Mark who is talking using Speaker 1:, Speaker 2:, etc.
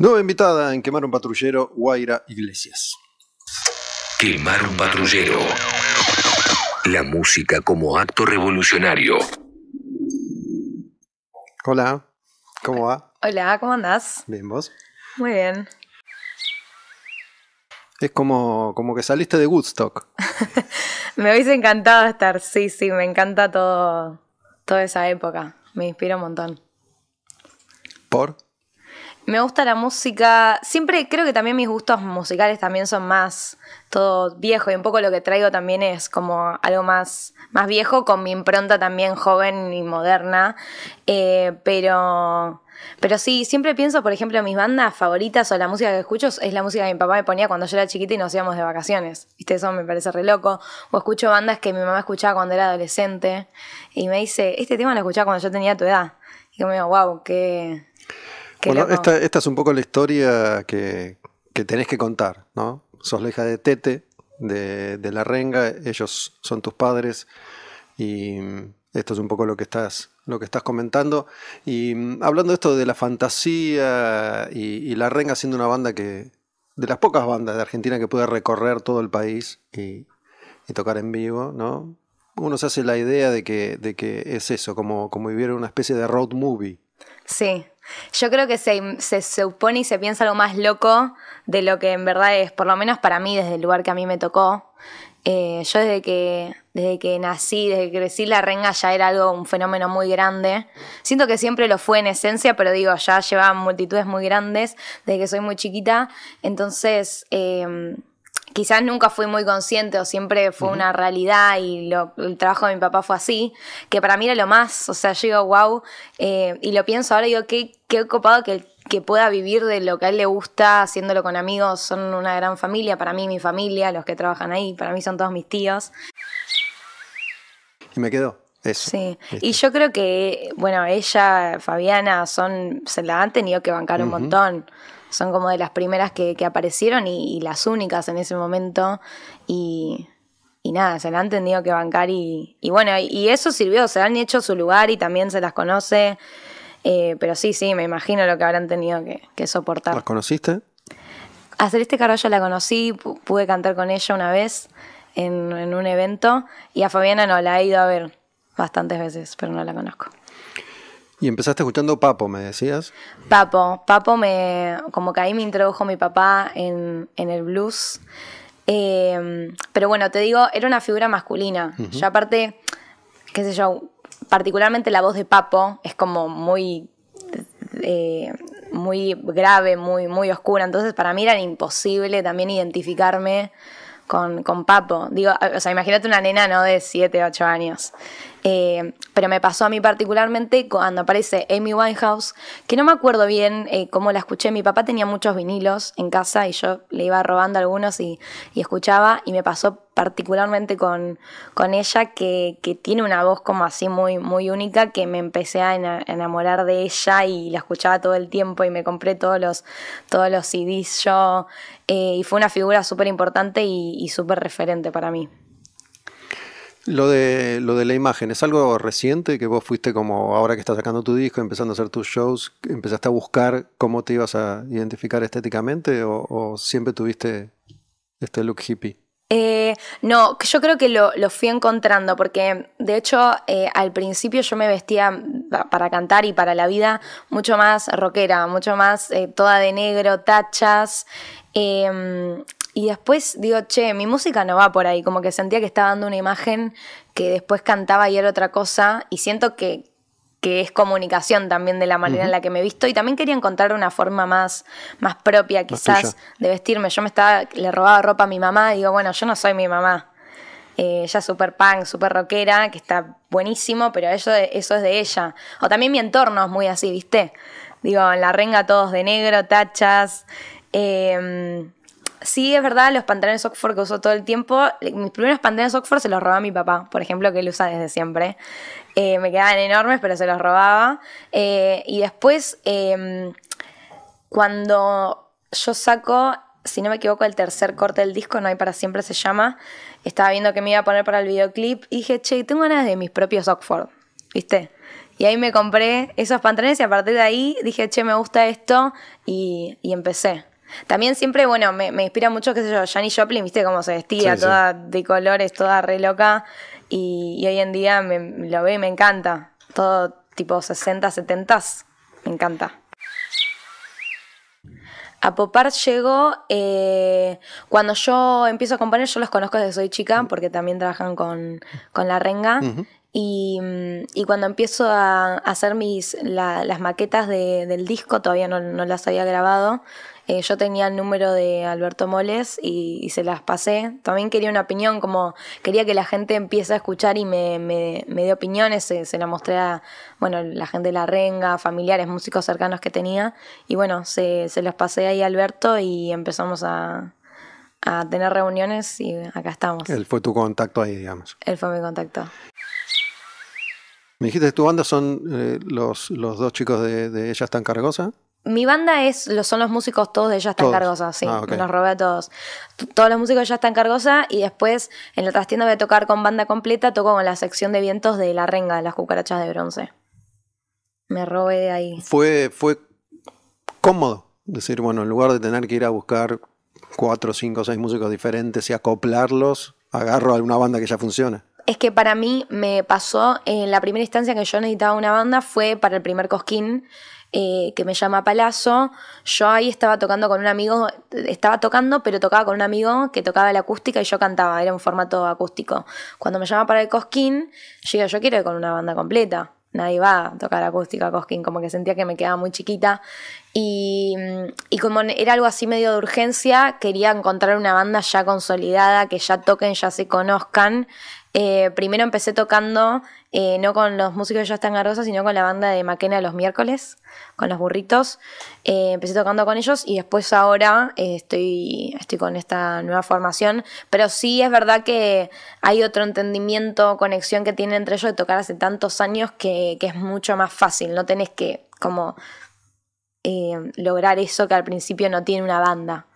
Speaker 1: Nueva invitada en Quemar un Patrullero, Guaira Iglesias. Quemar un Patrullero. La música como acto
Speaker 2: revolucionario.
Speaker 1: Hola, ¿cómo va?
Speaker 2: Hola, ¿cómo andás? Bien, ¿vos? Muy bien.
Speaker 1: Es como, como que saliste de Woodstock.
Speaker 2: me hubiese encantado estar, sí, sí, me encanta todo, toda esa época. Me inspira un montón. ¿Por? Me gusta la música. Siempre creo que también mis gustos musicales también son más todo viejo y un poco lo que traigo también es como algo más, más viejo con mi impronta también joven y moderna. Eh, pero... Pero sí, siempre pienso, por ejemplo, mis bandas favoritas o la música que escucho es la música que mi papá me ponía cuando yo era chiquita y nos íbamos de vacaciones. ¿Viste? Eso me parece re loco. O escucho bandas que mi mamá escuchaba cuando era adolescente y me dice, este tema lo escuchaba cuando yo tenía tu edad. Y yo me digo, wow, qué, bueno, esta,
Speaker 1: es un poco la historia que, que tenés que contar, ¿no? Sos la hija de Tete, de, la renga, ellos son tus padres y mm, esto es un poco lo que estás, lo que estás comentando. Y mm, hablando de esto de la fantasía y, la renga siendo una banda que, de las pocas bandas de Argentina que puede recorrer todo el país y, tocar en vivo, ¿no? Uno se hace la idea de que, que es eso, como, como viviera una especie de road movie.
Speaker 2: Sí, yo creo que se, se, supone y se piensa algo más loco de lo que en verdad es, por lo menos para mí, desde el lugar que a mí me tocó. Eh, yo desde que, desde que nací, desde que crecí, la renga ya era algo, un fenómeno muy grande. Siento que siempre lo fue en esencia, pero digo, ya llevaba multitudes muy grandes desde que soy muy chiquita. Entonces, eh, quizás nunca fui muy consciente o siempre fue una realidad y el trabajo de mi papá fue así, que para mí era lo más, o sea, yo digo, wow, eh, y lo pienso ahora, digo, qué, qué ocupado que, que pueda vivir de lo que a él le gusta, haciéndolo con amigos, son una gran familia, para mí mi familia, los que trabajan ahí, para mí son todos mis tíos. Y me quedó. Eso. Sí, y yo creo que, bueno, ella, Fabiana, son, se la han tenido que bancar un montón. Son como de las primeras que, aparecieron y, las únicas en ese momento. Y, nada, se la han tenido que bancar y, bueno, y, eso sirvió, se han hecho su lugar y también se las conoce. Eh, pero sí, sí, me imagino lo que habrán tenido que, soportar.
Speaker 1: ¿Las conociste?
Speaker 2: A Celeste ya la conocí, pude cantar con ella una vez en, en un evento y a Fabiana no, la he ido a ver bastantes veces, pero no la conozco.
Speaker 1: Y empezaste escuchando Papo, me decías.
Speaker 2: Papo, Papo me, como que ahí me introdujo mi papá en, el blues. Em, pero bueno, te digo, era una figura masculina. Yo aparte, qué sé yo, particularmente la voz de Papo es como muy, eh, muy grave, muy, muy oscura. Entonces para mí era imposible también identificarme con, Papo. Digo, o sea, imagínate una nena, ¿no? De 7, 8 años. Eh, pero me pasó a mí particularmente cuando aparece Amy Winehouse, que no me acuerdo bien eh, cómo la escuché. Mi papá tenía muchos vinilos en casa y yo le iba robando algunos y, escuchaba. Y me pasó particularmente con, ella, que, tiene una voz como así muy, muy única, que me empecé a enamorar de ella y la escuchaba todo el tiempo y me compré todos los, todos los CDs yo. Eh, y fue una figura súper importante y súper referente para mí.
Speaker 1: Lo de, lo de la imagen, ¿es algo reciente que vos fuiste como ahora que estás sacando tu disco, empezando a hacer tus shows, empezaste a buscar cómo te ibas a identificar estéticamente o, o siempre tuviste este look hippie?
Speaker 2: Eh, no, yo creo que lo, fui encontrando, porque de hecho eh, al principio yo me vestía para cantar y para la vida mucho más rockera, mucho más eh, toda de negro, tachas. Em, y después digo, che, mi música no va por ahí, como que sentía que estaba dando una imagen que después cantaba y era otra cosa, y siento que, que es comunicación también de la manera en la que me visto y también quería encontrar una forma más, más propia quizás de vestirme. Yo me estaba, le robaba ropa a mi mamá y digo, bueno, yo no soy mi mamá. Eh, ella es súper punk, súper rockera, que está buenísimo, pero eso, eso es de ella. O también mi entorno es muy así, ¿viste? Digo, en la renga todos de negro, tachas. Em, sí es verdad, los pantalones Oxford que uso todo el tiempo, mis primeros pantalones Oxford se los robaba mi papá, por ejemplo, que él usa desde siempre. Eh, me quedaban enormes, pero se los robaba. Eh, y después, em, cuando yo saco, si no me equivoco, el tercer corte del disco, No hay para siempre se llama, estaba viendo que me iba a poner para el videoclip y dije, che, tengo ganas de mis propios Oxford, ¿viste? Y ahí me compré esos pantalones y a partir de ahí dije, che, me gusta esto y empecé. También siempre, bueno, me, inspira mucho, qué sé yo, Janis Joplin, viste cómo se vestía, toda de colores, toda re loca. Y, hoy en día me, lo ve y me encanta. Todo tipo 60, 70, me encanta. A Popar llegó eh, cuando yo empiezo a componer, yo los conozco desde soy chica, porque también trabajan con, la renga. Mm, y, cuando empiezo a hacer mis, las maquetas del disco, todavía no, las había grabado, eh, yo tenía el número de Alberto Moles y, se las pasé. También quería una opinión, como quería que la gente empiece a escuchar y me, me, dio opiniones. Se, la mostré a bueno, la gente de la renga, familiares, músicos cercanos que tenía. Y bueno, se, se las pasé ahí a Alberto y empezamos a, a tener reuniones y acá estamos. Él
Speaker 1: fue tu contacto ahí, digamos.
Speaker 2: Él fue mi contacto.
Speaker 1: Me dijiste tu banda son eh, los, los dos chicos de, Ella están Cargosa.
Speaker 2: Mi banda es, son los músicos todos de Ella están Cargosa, sí. Los ah, robé a todos. todos los músicos de Ella Están Cargosa y después en la trastienda voy a tocar con banda completa, toco con la sección de vientos de La Renga, de las cucarachas de bronce. Me robé ahí. Fue, fue
Speaker 1: cómodo decir, bueno, en lugar de tener que ir a buscar cuatro, cinco, seis músicos diferentes y acoplarlos, agarro a alguna banda que ya funciona.
Speaker 2: Es que para mí me pasó, en eh, la primera instancia que yo necesitaba una banda fue para el primer cosquín, eh, que me llama Palazzo. Yo ahí estaba tocando con un amigo, estaba tocando, pero tocaba con un amigo que tocaba la acústica y yo cantaba, era un formato acústico. Cuando me llama para el cosquín, yo digo, yo quiero ir con una banda completa nadie va a tocar acústica Cosquín, como que sentía que me quedaba muy chiquita y, como era algo así medio de urgencia, quería encontrar una banda ya consolidada, que ya toquen, ya se conozcan. Eh, primero empecé tocando eh, no con los músicos de están Tangarosa, sino con la banda de Maquena los miércoles, con los burritos. Eh, empecé tocando con ellos y después ahora estoy, estoy con esta nueva formación. Pero sí es verdad que hay otro entendimiento, conexión que tienen entre ellos de tocar hace tantos años que, que es mucho más fácil. No tenés que como eh, lograr eso que al principio no tiene una banda.